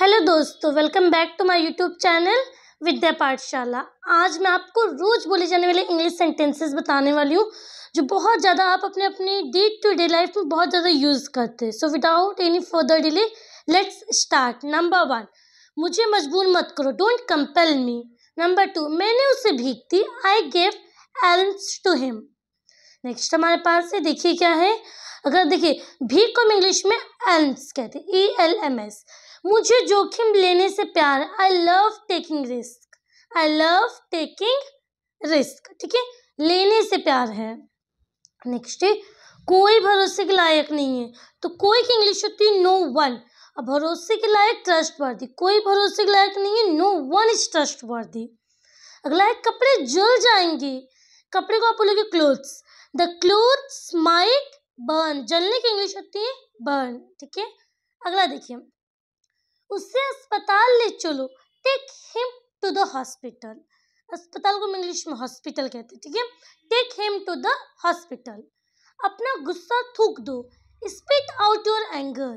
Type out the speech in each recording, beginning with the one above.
hello दोस्तों welcome back to my YouTube channel Vidya Pathshala आज मैं आपको रोज़ बोले जाने वाले इंग्लिश सेंटेंसेस बताने वाली हूँ जो बहुत ज़्यादा आप अपने अपने डे टू डे लाइफ में बहुत ज़्यादा यूज़ करते हैं so without any further delay let's start number one मुझे मजबूर मत करो don't compel me number two मैंने उसे भीख दी I gave alms to him next हमारे पास से देखिए क्या है अगर देखिए भी को हम इंग्लिश में एल्म्स कहते हैं ई एल एम एस मुझे जोखिम लेने से प्यार I love taking risk I love taking risk ठीक है लेने से प्यार है नेक्स्ट है कोई भरोसे के लायक नहीं है तो कोई की इंग्लिश होती है नो वन अब भरोसे के लायक ट्रस्ट वर्दी कोई भरोसे के लायक नहीं है नो वन इज ट्रस्ट वर्दी अगला है कपड़े जल जाएंगे कपड़े को आप बोलोगे clothes the clothes might burn जलने की इंग्लिश होती है बर्न ठीक है अगला देखिए उसे अस्पताल ले चलो take him to the hospital अस्पताल को हम इंग्लिश में हॉस्पिटल कहते हैं ठीक है take him to the hospital अपना गुस्सा थूक दो स्पीट आउट योर एंगर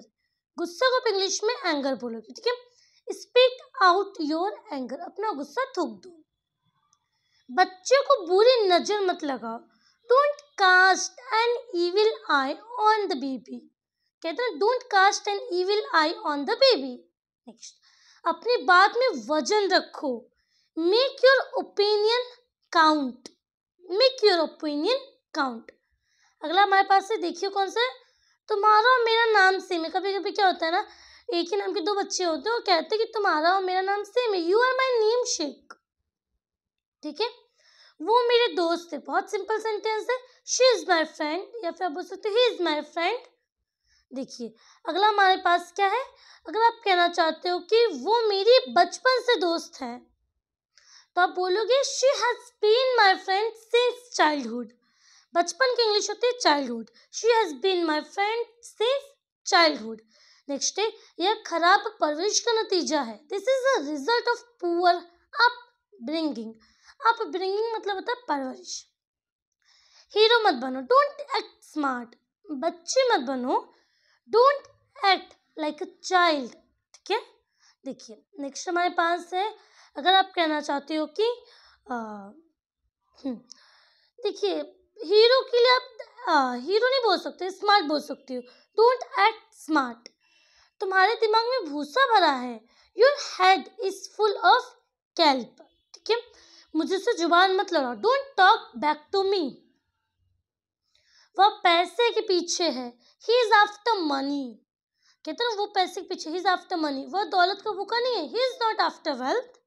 गुस्सा को इंग्लिश में एंगर बोलोगे ठीक है स्पीट आउट योर एंगर अपना गुस्सा थूक दो बच्चे को बुरी नज़र मत लगाओ don't cast an evil eye on the baby कहते हैं don't cast an evil eye on the baby next अपनी बात में वजन रखो make your opinion count make your opinion count अगला हमारे पास से देखिए कौन सा तुम्हारा और मेरा नाम सेम है कभी कभी क्या होता है ना एक ही नाम के दो बच्चे होते हैं वो कहते हैं कि तुम्हारा और मेरा नाम सेम है you are my name Shaikh ठीक है वो मेरे दोस्त है बहुत सिंपल सेंटेंस है शी इज़ माई फ्रेंड या फिर आप बोल सकते ही इज़ माई फ्रेंड देखिए अगला हमारे पास क्या है अगर आप कहना चाहते हो कि वो मेरी बचपन से दोस्त है तो आप बोलोगे she has been my friend since childhood बचपन की इंग्लिश होती है childhood she has been my friend since childhood next है यह खराब परवरिश का नतीजा है this is a result of poor upbringing आप ब्रिंगिंग मतलब होता है परवरिश हीरो मत बनो डोंट एक्ट स्मार्ट बच्चे मत बनो don't act like a child ठीक है देखिए नेक्स्ट हमारे पास है अगर आप कहना चाहते हो कि हम्म, देखिए हीरो के लिए आप आ, हीरो नहीं बोल सकते स्मार्ट बोल सकते हो डोंट एक्ट स्मार्ट तुम्हारे दिमाग में भूसा भरा है your head is full of kelp ठीक है मुझसे जुबान मत लड़ा don't talk back to me वह पैसे के पीछे है ही इज आफ्टर मनी कहते ना वो पैसे के पीछे ही इज आफ्टर मनी वह दौलत का भूखा नहीं है he is not after wealth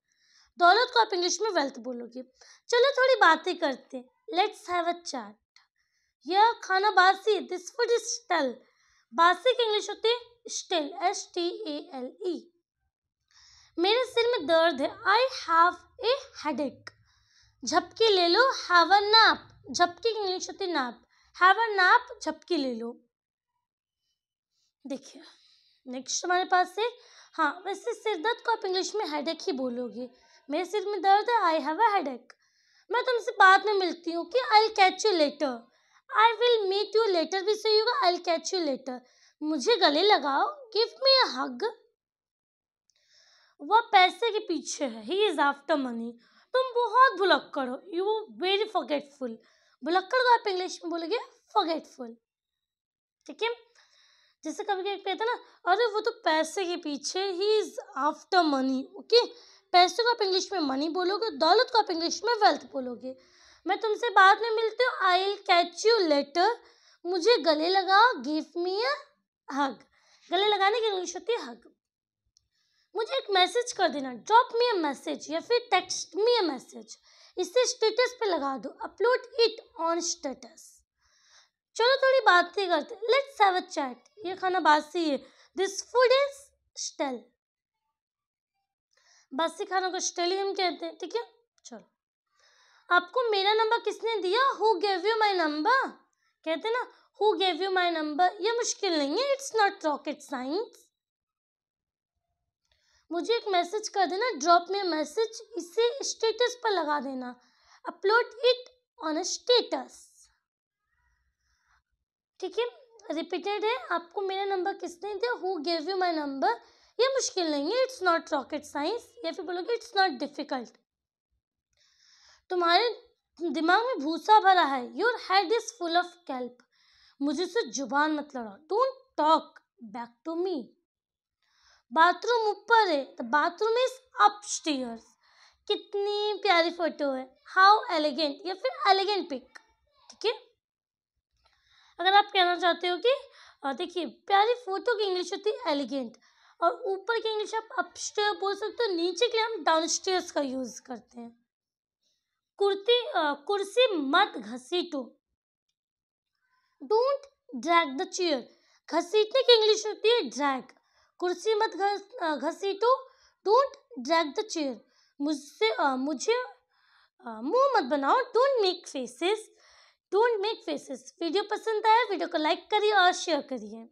दौलत को आप इंग्लिश में वेल्थ बोलोगे चलो थोड़ी बातें करते लेट्स हैव अ चैट यह खाना बासी है दिस फूड इज स्टल बासी की इंग्लिश होती है still S T A L E मेरे सिर में दर्द है आई हैव ए हेडेक झपकी ले लो हैव अ नाप झपकी इंग्लिश होती नाप हैव अ नाप झपकी ले लो देखिए नेक्स्ट हमारे पास है हाँ वैसे सिर दर्द को आप इंग्लिश में हेडेक ही बोलोगे मेरे सिर में दर्द है आई हैव अ हेडेक मैं तुमसे बाद में मिलती हूँ कि I catch you later I will meet you later भी सही होगा आई कैच यू लेटर मुझे गले लगाओ गिव मी अ हग वह पैसे के पीछे है ही इज आफ्टर मनी तुम बहुत भुलक्कड़ हो यू वेरी फॉरगेटफुल भुलक्कड़ को तो आप इंग्लिश में बोलोगे फॉरगेटफुल ठीक है जैसे कभी कभी कहते हैं ना अरे वो तो पैसे के पीछे he is after money okay पैसे को आप इंग्लिश में मनी बोलोगे दौलत को आप इंग्लिश में वेल्थ बोलोगे मैं तुमसे बाद में मिलती हूँ I will catch you later मुझे गले लगाओ गिव मी अ हग गले लगाने की इंग्लिश होती है हग मुझे एक मैसेज कर देना ड्रॉप मी अ मैसेज या फिर टेक्स्ट मी अ मैसेज इसे स्टेटस पे लगा दो अपलोड इट ऑन स्टेटस चलो थोड़ी बातें करते लेट्स हैव अ चैट ये खाना बासी है दिस फूड इज स्टेल बासी खाना को स्टेल हम कहते हैं ठीक है चलो आपको मेरा नंबर किसने दिया who gave you my number कहते ना who gave you my number ये मुश्किल नहीं है इट्स नॉट रॉकेट साइंस मुझे एक मैसेज कर देना ड्रॉप में मैसेज इसे स्टेटस पर लगा देना अपलोड इट ऑन स्टेटस ठीक है रिपीटेड है आपको मेरा नंबर किसने दिया who gave you my number ये मुश्किल नहीं है इट्स नॉट रॉकेट साइंस या फिर बोलोगे इट्स नॉट डिफिकल्ट तुम्हारे दिमाग में भूसा भरा है your head is full of kelp मुझे से जुबान मत लड़ाओ don't talk back to me bathroom ऊपर है द तो बाथरूम इज अपस्टेयर्स कितनी प्यारी फोटो है हाउ एलिगेंट या फिर एलिगेंट पिक ठीक है अगर आप कहना चाहते हो कि देखिए प्यारी फोटो की इंग्लिश होती है एलिगेंट और ऊपर की इंग्लिश आप अपस्टेयर बोल सकते हो नीचे के लिए हम डाउन का यूज़ करते हैं कुर्ती कुर्सी मत घसीटो डोंट ड्रैग द चेयर घसीटने की इंग्लिश होती है ड्रैग कुर्सी मत घसीटो डोंट ड्रैग द चेयर मुझसे मुझे मुंह मत बनाओ don't make faces don't make faces video पसंद आया वीडियो को लाइक करिए और शेयर करिए